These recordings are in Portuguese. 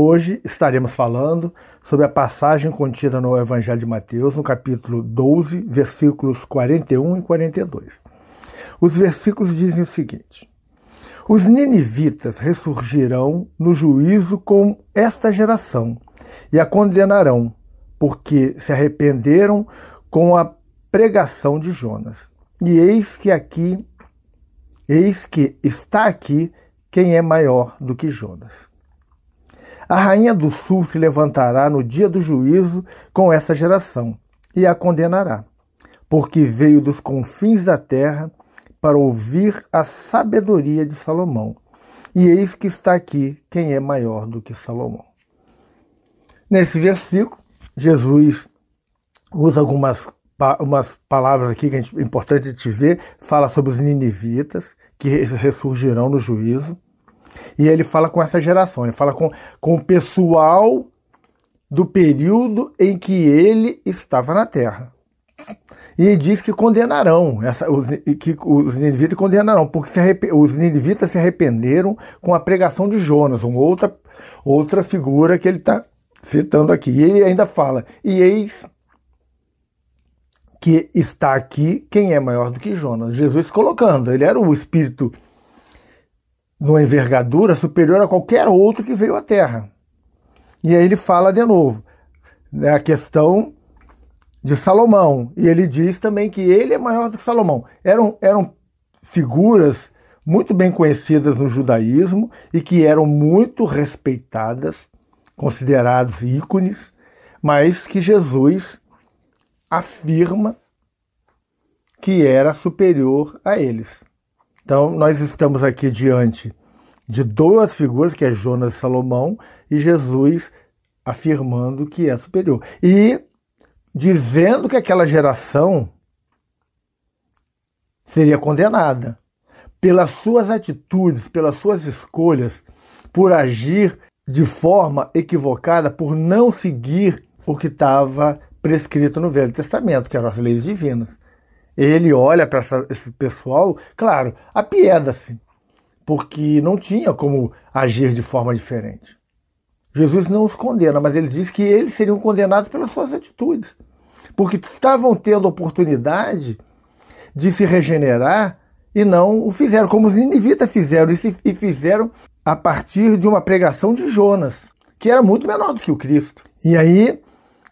Hoje estaremos falando sobre a passagem contida no Evangelho de Mateus, no capítulo 12, versículos 41 e 42. Os versículos dizem o seguinte: Os ninivitas ressurgirão no juízo com esta geração e a condenarão, porque se arrependeram com a pregação de Jonas. E eis que aqui, eis que está aqui quem é maior do que Jonas. A rainha do sul se levantará no dia do juízo com essa geração e a condenará, porque veio dos confins da terra para ouvir a sabedoria de Salomão. E eis que está aqui quem é maior do que Salomão. Nesse versículo, Jesus usa algumas umas palavras aqui que é importante te ver, fala sobre os ninivitas que ressurgirão no juízo. E ele fala com essa geração, ele fala com, com o pessoal do período em que ele estava na terra. E diz que condenarão, essa, os, que os ninivitas condenarão, porque arrepe, os ninivitas se arrependeram com a pregação de Jonas, uma outra, outra figura que ele está citando aqui. E ele ainda fala: E eis que está aqui quem é maior do que Jonas. Jesus colocando, ele era o espírito numa envergadura superior a qualquer outro que veio à Terra. E aí ele fala de novo né, a questão de Salomão. E ele diz também que ele é maior do que Salomão. Eram, eram figuras muito bem conhecidas no judaísmo e que eram muito respeitadas, considerados ícones, mas que Jesus afirma que era superior a eles. Então, nós estamos aqui diante de duas figuras, que é Jonas e Salomão, e Jesus afirmando que é superior. E dizendo que aquela geração seria condenada pelas suas atitudes, pelas suas escolhas, por agir de forma equivocada, por não seguir o que estava prescrito no Velho Testamento, que eram as leis divinas. Ele olha para esse pessoal, claro, apieda-se, porque não tinha como agir de forma diferente. Jesus não os condena, mas ele diz que eles seriam condenados pelas suas atitudes, porque estavam tendo oportunidade de se regenerar e não o fizeram, como os ninivitas fizeram, e fizeram a partir de uma pregação de Jonas, que era muito menor do que o Cristo. E aí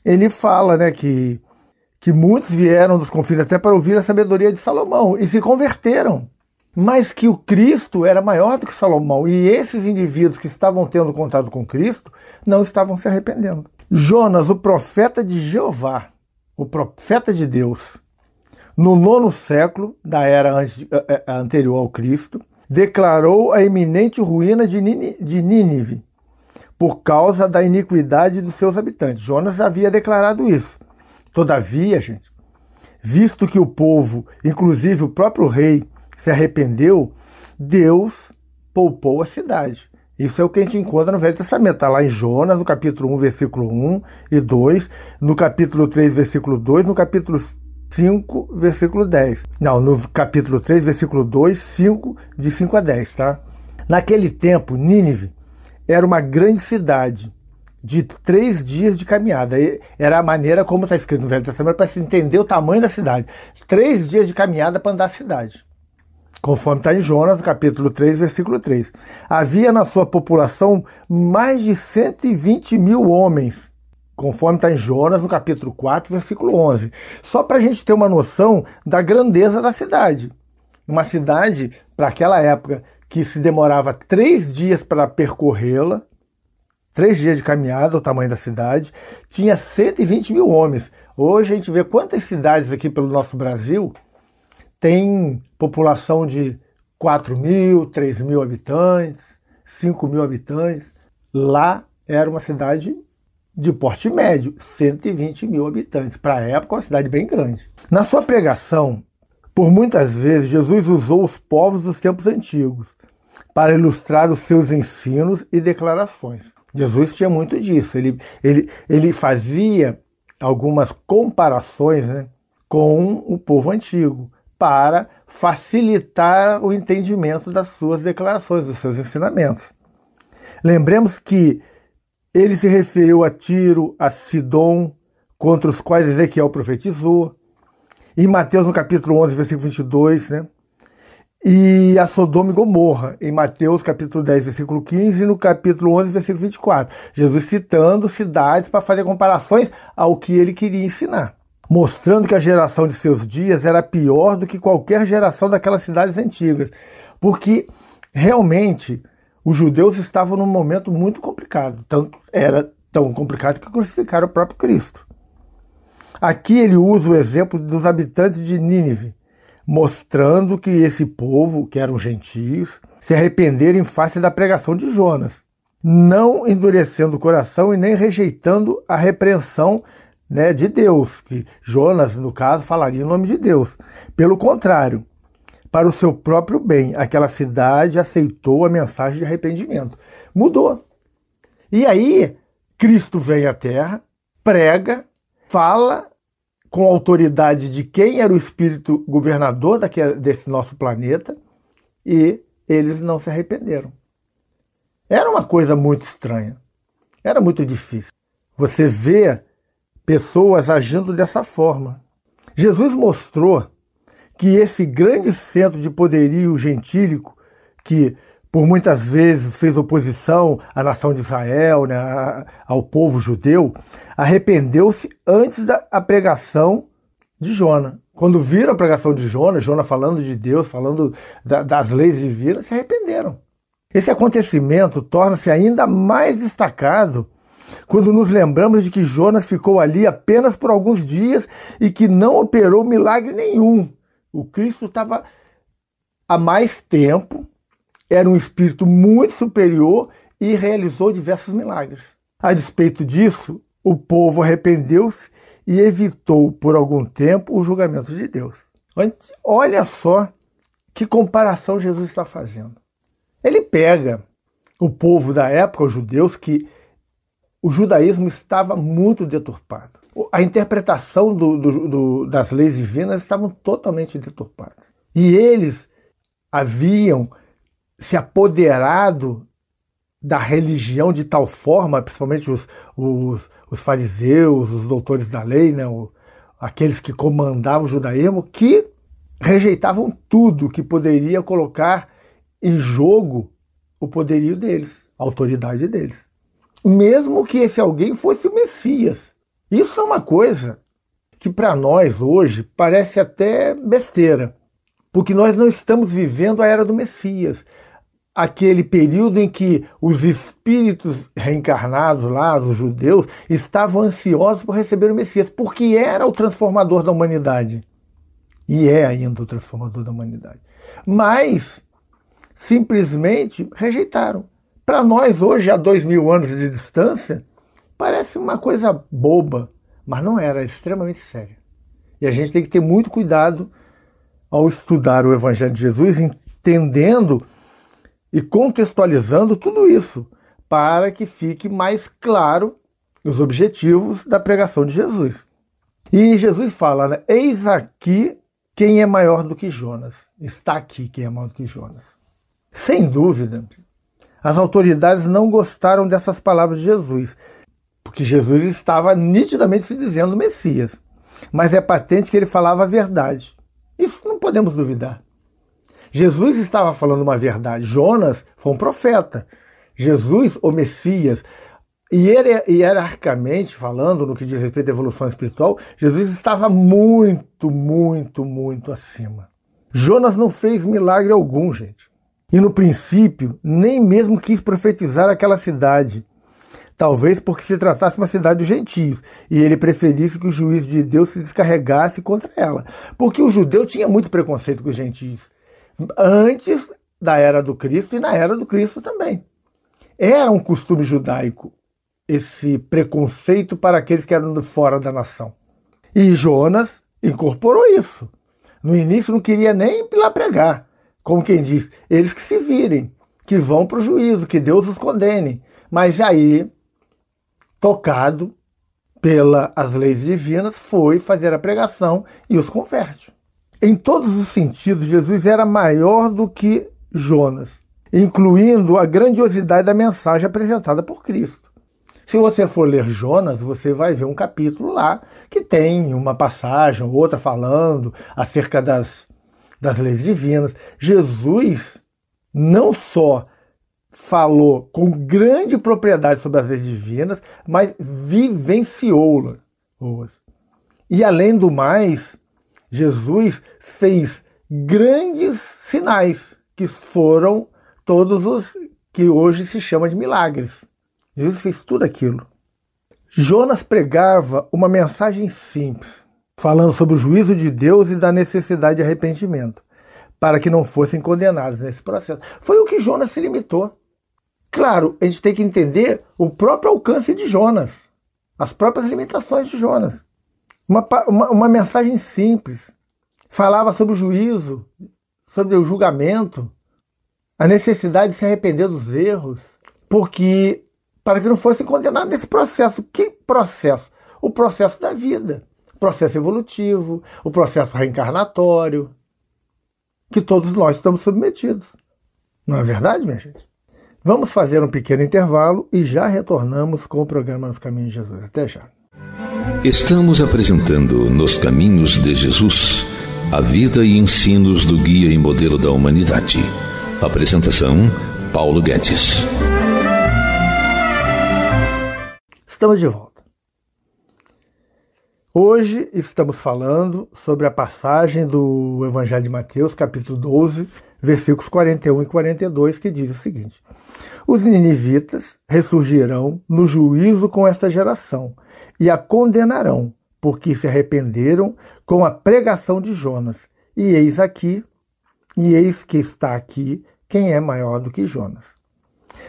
ele fala né, que que muitos vieram dos confins até para ouvir a sabedoria de Salomão e se converteram, mas que o Cristo era maior do que Salomão e esses indivíduos que estavam tendo contato com Cristo não estavam se arrependendo. Jonas, o profeta de Jeová, o profeta de Deus, no nono século da era eh, eh, eh, anterior ao Cristo, declarou a iminente ruína de Nínive por causa da iniquidade dos seus habitantes. Jonas havia declarado isso. Todavia, gente, visto que o povo, inclusive o próprio rei, se arrependeu, Deus poupou a cidade. Isso é o que a gente encontra no Velho Testamento. Está lá em Jonas, no capítulo 1, versículo 1 e 2, no capítulo 3, versículo 2, no capítulo 5, versículo 10. Não, no capítulo 3, versículo 2, 5, de 5 a 10, tá? Naquele tempo, Nínive era uma grande cidade de três dias de caminhada. era a maneira como está escrito no Velho Testamento para se entender o tamanho da cidade. Três dias de caminhada para andar a cidade. Conforme está em Jonas, capítulo 3, versículo 3. Havia na sua população mais de 120 mil homens, conforme está em Jonas, no capítulo 4, versículo 11. Só para a gente ter uma noção da grandeza da cidade. Uma cidade, para aquela época, que se demorava três dias para percorrê-la, três dias de caminhada, o tamanho da cidade, tinha 120 mil homens. Hoje a gente vê quantas cidades aqui pelo nosso Brasil têm população de 4 mil, 3 mil habitantes, 5 mil habitantes. Lá era uma cidade de porte médio, 120 mil habitantes. Para a época, uma cidade bem grande. Na sua pregação, por muitas vezes, Jesus usou os povos dos tempos antigos para ilustrar os seus ensinos e declarações. Jesus tinha muito disso. Ele, ele, ele fazia algumas comparações né, com o povo antigo para facilitar o entendimento das suas declarações, dos seus ensinamentos. Lembremos que ele se referiu a Tiro, a Sidom, contra os quais Ezequiel profetizou. Em Mateus, no capítulo 11, versículo 22, né, e a Sodoma e Gomorra, em Mateus capítulo 10, versículo 15 e no capítulo 11, versículo 24. Jesus citando cidades para fazer comparações ao que ele queria ensinar, mostrando que a geração de seus dias era pior do que qualquer geração daquelas cidades antigas, porque realmente os judeus estavam num momento muito complicado, tanto era tão complicado que crucificaram o próprio Cristo. Aqui ele usa o exemplo dos habitantes de Nínive, mostrando que esse povo, que eram gentios, se arrependeram em face da pregação de Jonas, não endurecendo o coração e nem rejeitando a repreensão né, de Deus, que Jonas, no caso, falaria em nome de Deus. Pelo contrário, para o seu próprio bem, aquela cidade aceitou a mensagem de arrependimento. Mudou. E aí, Cristo vem à terra, prega, fala com a autoridade de quem era o espírito governador daquele, desse nosso planeta e eles não se arrependeram. Era uma coisa muito estranha. Era muito difícil. Você vê pessoas agindo dessa forma. Jesus mostrou que esse grande centro de poderio gentílico que por muitas vezes fez oposição à nação de Israel, né, ao povo judeu, arrependeu-se antes da pregação de Jonas. Quando viram a pregação de Jonas, Jonas falando de Deus, falando da, das leis divinas, se arrependeram. Esse acontecimento torna-se ainda mais destacado quando nos lembramos de que Jonas ficou ali apenas por alguns dias e que não operou milagre nenhum. O Cristo estava há mais tempo, era um espírito muito superior e realizou diversos milagres. A despeito disso, o povo arrependeu-se e evitou por algum tempo o julgamento de Deus. Olha só que comparação Jesus está fazendo. Ele pega o povo da época, os judeus, que o judaísmo estava muito deturpado. A interpretação do, do, do, das leis divinas estavam totalmente deturpadas. E eles haviam se apoderado da religião de tal forma, principalmente os, os, os fariseus, os doutores da lei, né, o, aqueles que comandavam o judaísmo, que rejeitavam tudo que poderia colocar em jogo o poderio deles, a autoridade deles. Mesmo que esse alguém fosse o Messias. Isso é uma coisa que para nós hoje parece até besteira, porque nós não estamos vivendo a era do Messias aquele período em que os espíritos reencarnados lá, os judeus, estavam ansiosos por receber o Messias, porque era o transformador da humanidade. E é ainda o transformador da humanidade. Mas, simplesmente, rejeitaram. Para nós, hoje, a dois mil anos de distância, parece uma coisa boba, mas não era, era extremamente séria. E a gente tem que ter muito cuidado ao estudar o Evangelho de Jesus, entendendo e contextualizando tudo isso para que fique mais claro os objetivos da pregação de Jesus. E Jesus fala: né, Eis aqui quem é maior do que Jonas. Está aqui quem é maior do que Jonas. Sem dúvida, as autoridades não gostaram dessas palavras de Jesus, porque Jesus estava nitidamente se dizendo Messias. Mas é patente que ele falava a verdade. Isso não podemos duvidar. Jesus estava falando uma verdade. Jonas foi um profeta. Jesus, o Messias, e hierarquicamente falando, no que diz respeito à evolução espiritual, Jesus estava muito, muito, muito acima. Jonas não fez milagre algum, gente. E no princípio, nem mesmo quis profetizar aquela cidade. Talvez porque se tratasse de uma cidade dos gentios, e ele preferisse que o juízo de Deus se descarregasse contra ela. Porque o judeu tinha muito preconceito com os gentios antes da era do Cristo e na era do Cristo também. Era um costume judaico esse preconceito para aqueles que eram fora da nação. E Jonas incorporou isso. No início não queria nem lá pregar, como quem diz, eles que se virem, que vão para o juízo, que Deus os condene. Mas aí, tocado pelas leis divinas, foi fazer a pregação e os converte. Em todos os sentidos, Jesus era maior do que Jonas, incluindo a grandiosidade da mensagem apresentada por Cristo. Se você for ler Jonas, você vai ver um capítulo lá que tem uma passagem ou outra falando acerca das, das leis divinas. Jesus não só falou com grande propriedade sobre as leis divinas, mas vivenciou-las. E além do mais, Jesus fez grandes sinais, que foram todos os que hoje se chama de milagres. Jesus fez tudo aquilo. Jonas pregava uma mensagem simples, falando sobre o juízo de Deus e da necessidade de arrependimento, para que não fossem condenados nesse processo. Foi o que Jonas se limitou. Claro, a gente tem que entender o próprio alcance de Jonas, as próprias limitações de Jonas. Uma, uma, uma mensagem simples. Falava sobre o juízo, sobre o julgamento, a necessidade de se arrepender dos erros, porque para que não fosse condenado nesse processo. Que processo? O processo da vida, o processo evolutivo, o processo reencarnatório, que todos nós estamos submetidos. Não é verdade, minha gente? Vamos fazer um pequeno intervalo e já retornamos com o programa Nos Caminhos de Jesus. Até já. Estamos apresentando Nos Caminhos de Jesus a vida e ensinos do guia e modelo da humanidade. Apresentação: Paulo Guedes. Estamos de volta. Hoje estamos falando sobre a passagem do Evangelho de Mateus, capítulo 12, versículos 41 e 42, que diz o seguinte: Os ninivitas ressurgirão no juízo com esta geração e a condenarão, porque se arrependeram com a pregação de Jonas. E eis aqui, e eis que está aqui quem é maior do que Jonas.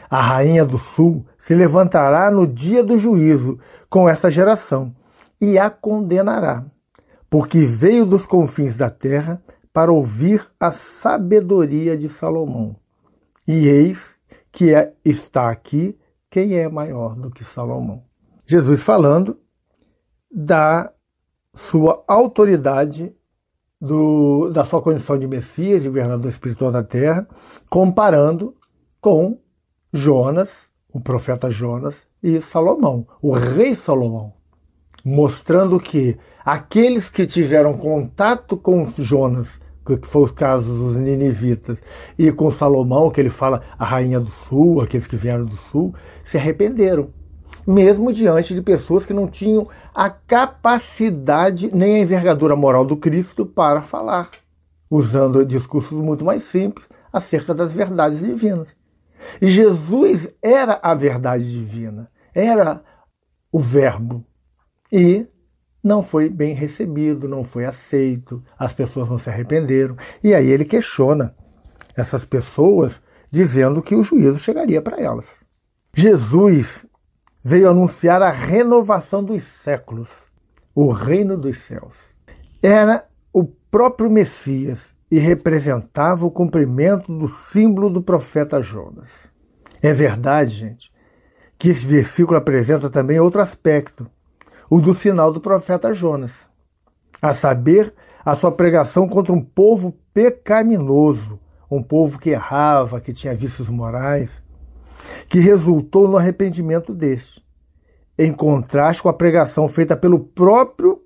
A rainha do sul se levantará no dia do juízo com esta geração e a condenará, porque veio dos confins da terra para ouvir a sabedoria de Salomão. E eis que é, está aqui quem é maior do que Salomão. Jesus falando da sua autoridade, do, da sua condição de Messias, de governador espiritual da terra, comparando com Jonas, o profeta Jonas, e Salomão, o rei Salomão, mostrando que aqueles que tiveram contato com Jonas que foi os casos dos ninivitas, e com Salomão, que ele fala a rainha do sul, aqueles que vieram do sul, se arrependeram, mesmo diante de pessoas que não tinham a capacidade nem a envergadura moral do Cristo para falar, usando discursos muito mais simples acerca das verdades divinas. E Jesus era a verdade divina, era o Verbo. E não foi bem recebido, não foi aceito, as pessoas não se arrependeram. E aí ele questiona essas pessoas, dizendo que o juízo chegaria para elas. Jesus veio anunciar a renovação dos séculos, o reino dos céus. Era o próprio Messias e representava o cumprimento do símbolo do profeta Jonas. É verdade, gente, que esse versículo apresenta também outro aspecto o do sinal do profeta Jonas, a saber, a sua pregação contra um povo pecaminoso, um povo que errava, que tinha vícios morais, que resultou no arrependimento deste, em contraste com a pregação feita pelo próprio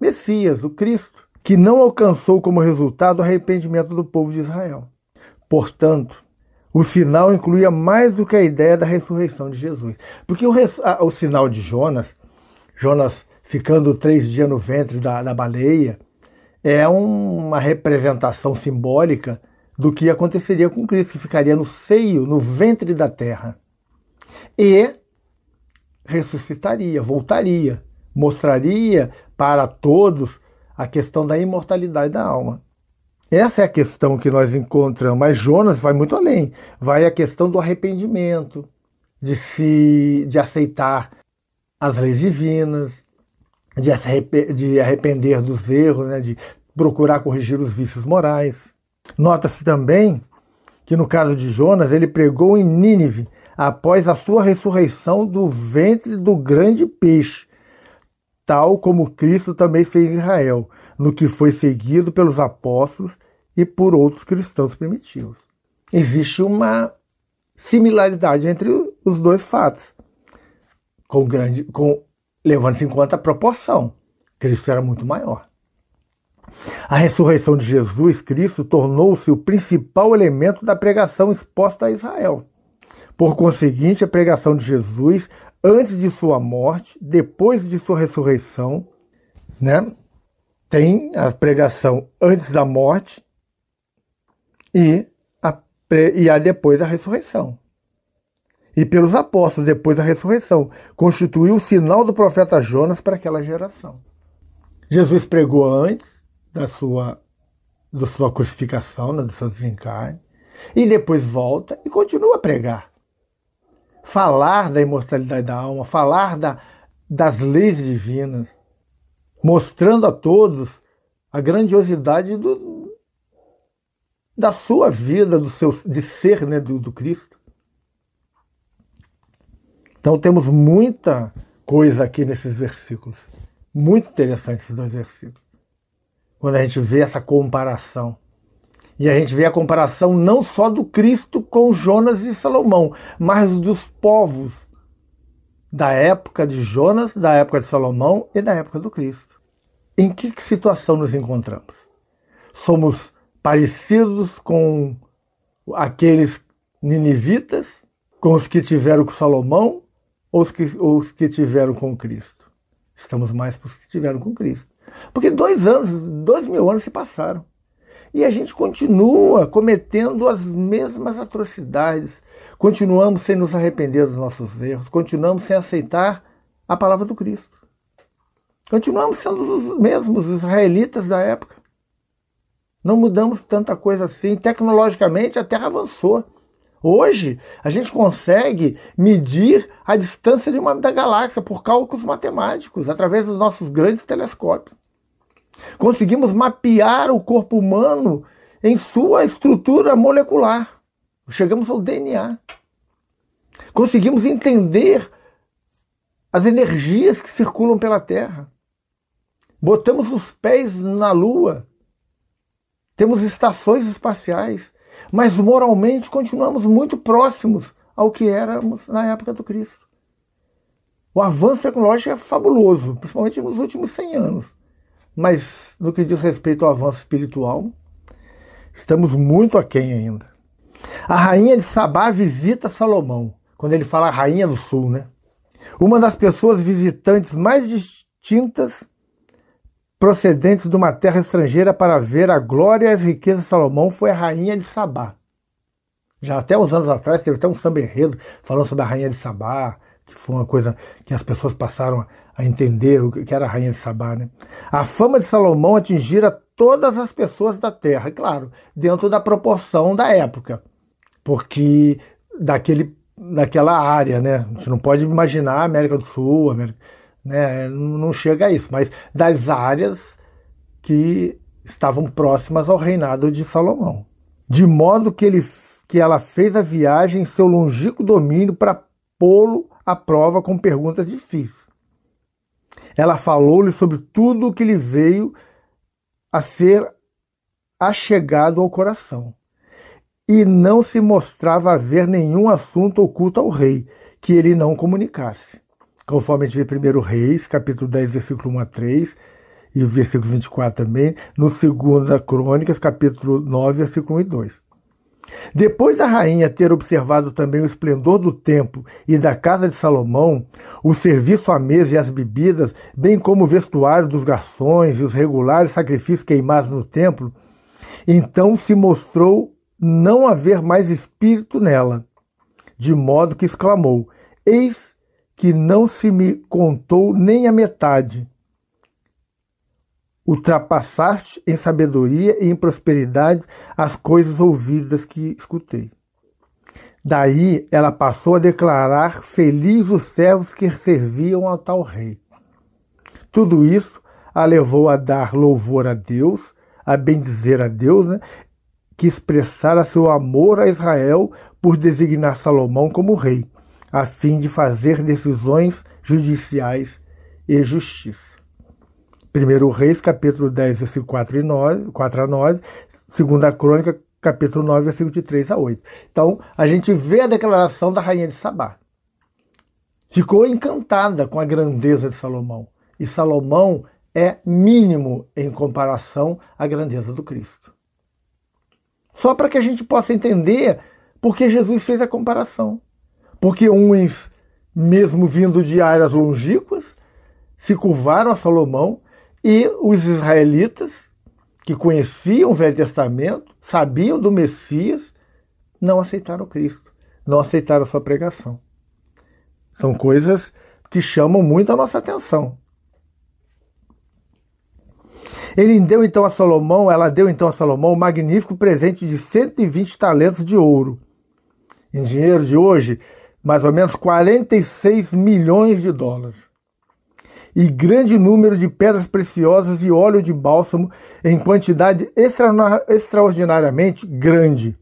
Messias, o Cristo, que não alcançou como resultado o arrependimento do povo de Israel. Portanto, o sinal incluía mais do que a ideia da ressurreição de Jesus. Porque o, o sinal de Jonas Jonas ficando três dias no ventre da, da baleia, é uma representação simbólica do que aconteceria com Cristo, que ficaria no seio, no ventre da terra. E ressuscitaria, voltaria, mostraria para todos a questão da imortalidade da alma. Essa é a questão que nós encontramos, mas Jonas vai muito além. Vai a questão do arrependimento, de se de aceitar as leis divinas, de, arrep de arrepender dos erros, né, de procurar corrigir os vícios morais. Nota-se também que no caso de Jonas, ele pregou em Nínive após a sua ressurreição do ventre do grande peixe, tal como Cristo também fez em Israel, no que foi seguido pelos apóstolos e por outros cristãos primitivos. Existe uma similaridade entre os dois fatos com grande, com levando-se em conta a proporção. Cristo era muito maior. A ressurreição de Jesus Cristo tornou-se o principal elemento da pregação exposta a Israel. Por conseguinte, a pregação de Jesus, antes de sua morte, depois de sua ressurreição, né, tem a pregação antes da morte e a, e a depois da ressurreição e pelos apóstolos depois da ressurreição, constituiu o sinal do profeta Jonas para aquela geração. Jesus pregou antes da sua, da sua crucificação, né, do seu desencarne, e depois volta e continua a pregar. Falar da imortalidade da alma, falar da, das leis divinas, mostrando a todos a grandiosidade do, da sua vida, do seu, de ser né, do, do Cristo. Então temos muita coisa aqui nesses versículos. Muito interessante esses dois versículos. Quando a gente vê essa comparação. E a gente vê a comparação não só do Cristo com Jonas e Salomão, mas dos povos da época de Jonas, da época de Salomão e da época do Cristo. Em que situação nos encontramos? Somos parecidos com aqueles ninivitas, com os que tiveram com Salomão, ou os que, ou os que tiveram com Cristo? Estamos mais para os que tiveram com Cristo. Porque dois anos, dois mil anos se passaram. E a gente continua cometendo as mesmas atrocidades. Continuamos sem nos arrepender dos nossos erros. Continuamos sem aceitar a palavra do Cristo. Continuamos sendo os mesmos israelitas da época. Não mudamos tanta coisa assim. Tecnologicamente a Terra avançou. Hoje, a gente consegue medir a distância de uma, da galáxia por cálculos matemáticos, através dos nossos grandes telescópios. Conseguimos mapear o corpo humano em sua estrutura molecular. Chegamos ao DNA. Conseguimos entender as energias que circulam pela Terra. Botamos os pés na Lua. Temos estações espaciais mas moralmente continuamos muito próximos ao que éramos na época do Cristo. O avanço tecnológico é fabuloso, principalmente nos últimos 100 anos. Mas no que diz respeito ao avanço espiritual, estamos muito aquém ainda. A rainha de Sabá visita Salomão, quando ele fala rainha do sul, né? Uma das pessoas visitantes mais distintas procedentes de uma terra estrangeira para ver a glória e as riquezas de Salomão, foi a rainha de Sabá. Já até uns anos atrás teve até um samba enredo falando sobre a rainha de Sabá, que foi uma coisa que as pessoas passaram a entender o que era a rainha de Sabá. Né? A fama de Salomão atingira todas as pessoas da terra, claro, dentro da proporção da época, porque daquele, daquela área, né? Você não pode imaginar a América do Sul, América né? não chega a isso, mas das áreas que estavam próximas ao reinado de Salomão. De modo que, ele, que ela fez a viagem em seu longínquo domínio para pô-lo à prova com perguntas difíceis. Ela falou-lhe sobre tudo o que lhe veio a ser achegado ao coração. E não se mostrava haver nenhum assunto oculto ao rei que ele não comunicasse conforme a gente vê 1 Reis, capítulo 10, versículo 1 a 3, e o versículo 24 também, no 2 Crônicas, capítulo 9, versículo 1 e 2. Depois da rainha ter observado também o esplendor do templo e da casa de Salomão, o serviço à mesa e as bebidas, bem como o vestuário dos garçons e os regulares sacrifícios queimados no templo, então se mostrou não haver mais espírito nela, de modo que exclamou: Eis que não se me contou nem a metade. Ultrapassaste em sabedoria e em prosperidade as coisas ouvidas que escutei. Daí ela passou a declarar feliz os servos que serviam ao tal rei. Tudo isso a levou a dar louvor a Deus, a bendizer a Deus, né, que expressara seu amor a Israel por designar Salomão como rei a fim de fazer decisões judiciais e justiça. 1 Reis, capítulo 10, versículo 4, e 9, 4 a 9, 2 Crônica, capítulo 9, versículo de 3 a 8. Então, a gente vê a declaração da rainha de Sabá. Ficou encantada com a grandeza de Salomão. E Salomão é mínimo em comparação à grandeza do Cristo. Só para que a gente possa entender por que Jesus fez a comparação. Porque uns, mesmo vindo de áreas longínquas, se curvaram a Salomão e os israelitas, que conheciam o Velho Testamento, sabiam do Messias, não aceitaram Cristo, não aceitaram sua pregação. São coisas que chamam muito a nossa atenção. Ele deu então a Salomão, ela deu então a Salomão um magnífico presente de 120 talentos de ouro. Em dinheiro de hoje, mais ou menos 46 milhões de dólares. E grande número de pedras preciosas e óleo de bálsamo em quantidade extra, extraordinariamente grande.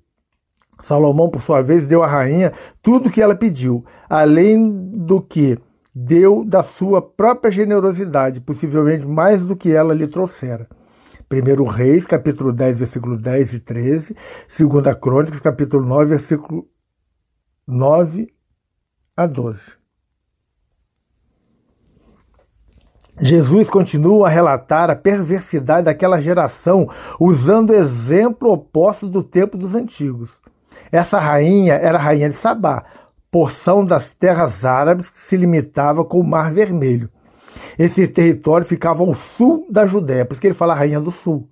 Salomão, por sua vez, deu à rainha tudo o que ela pediu, além do que deu da sua própria generosidade, possivelmente mais do que ela lhe trouxera. 1 Reis, capítulo 10, versículo 10 e 13, 2 Crônicas, capítulo 9, versículo 9 a 12. Jesus continua a relatar a perversidade daquela geração, usando exemplo oposto do tempo dos antigos. Essa rainha era a rainha de Sabá, porção das terras árabes que se limitava com o Mar Vermelho. Esse território ficava ao sul da Judéia, por isso que ele fala rainha do sul.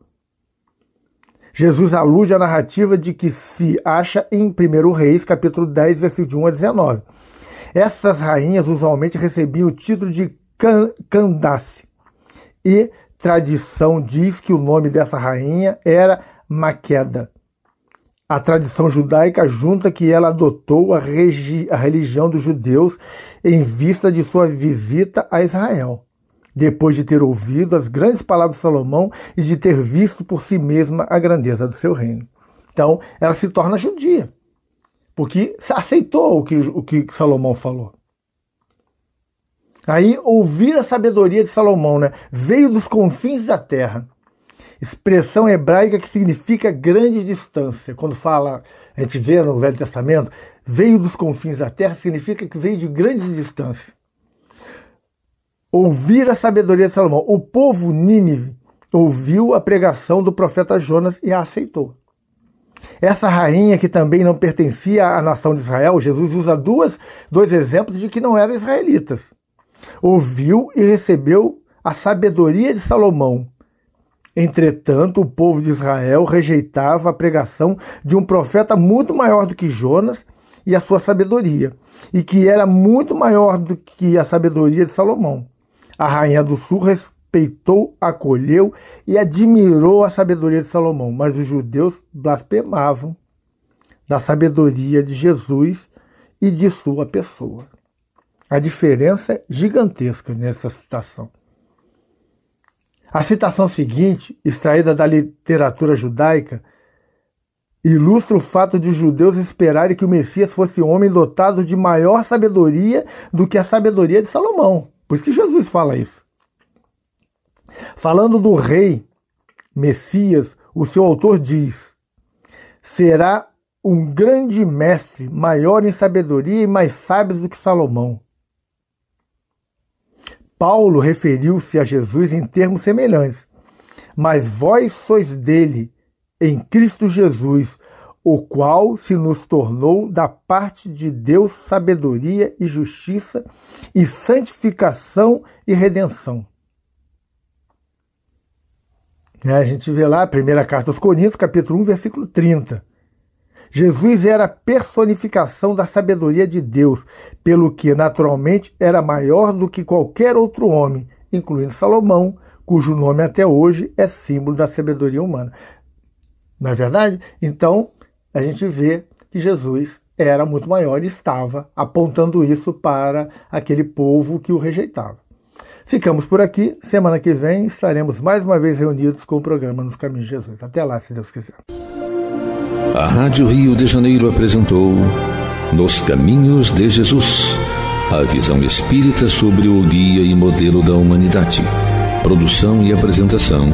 Jesus alude à narrativa de que se acha em 1 Reis, capítulo 10, versículo de 1 a 19. Essas rainhas usualmente recebiam o título de Candace. E tradição diz que o nome dessa rainha era Maqueda. A tradição judaica junta que ela adotou a, a religião dos judeus em vista de sua visita a Israel depois de ter ouvido as grandes palavras de Salomão e de ter visto por si mesma a grandeza do seu reino. Então, ela se torna judia porque aceitou o que, o que Salomão falou. Aí ouvir a sabedoria de Salomão, né? Veio dos confins da terra. Expressão hebraica que significa grande distância. Quando fala, a gente vê no Velho Testamento, veio dos confins da terra, significa que veio de grandes distâncias. Ouvir a sabedoria de Salomão. O povo Nínive ouviu a pregação do profeta Jonas e a aceitou essa rainha que também não pertencia à nação de Israel, Jesus usa duas, dois exemplos de que não eram israelitas. Ouviu e recebeu a sabedoria de Salomão. Entretanto, o povo de Israel rejeitava a pregação de um profeta muito maior do que Jonas e a sua sabedoria, e que era muito maior do que a sabedoria de Salomão. A rainha do sul respeitou, acolheu e admirou a sabedoria de Salomão. Mas os judeus blasfemavam da sabedoria de Jesus e de sua pessoa. A diferença é gigantesca nessa citação. A citação seguinte, extraída da literatura judaica, ilustra o fato de os judeus esperarem que o Messias fosse homem dotado de maior sabedoria do que a sabedoria de Salomão. Por isso que Jesus fala isso. Falando do rei Messias, o seu autor diz: será um grande mestre, maior em sabedoria e mais sábio do que Salomão. Paulo referiu-se a Jesus em termos semelhantes, mas vós sois dele, em Cristo Jesus, o qual se nos tornou da parte de Deus sabedoria e justiça e santificação e redenção. Né, a gente vê lá, a primeira carta aos Coríntios, capítulo 1, versículo 30. Jesus era a personificação da sabedoria de Deus, pelo que naturalmente era maior do que qualquer outro homem, incluindo Salomão, cujo nome até hoje é símbolo da sabedoria humana. Não é verdade? Então, a gente vê que Jesus era muito maior e estava apontando isso para aquele povo que o rejeitava. Ficamos por aqui. Semana que vem estaremos mais uma vez reunidos com o programa Nos Caminhos de Jesus. Até lá, se Deus quiser. A Rádio Rio de Janeiro apresentou Nos Caminhos de Jesus a visão espírita sobre o guia e modelo da humanidade. Produção e apresentação,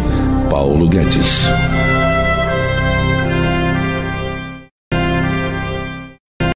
Paulo Guedes.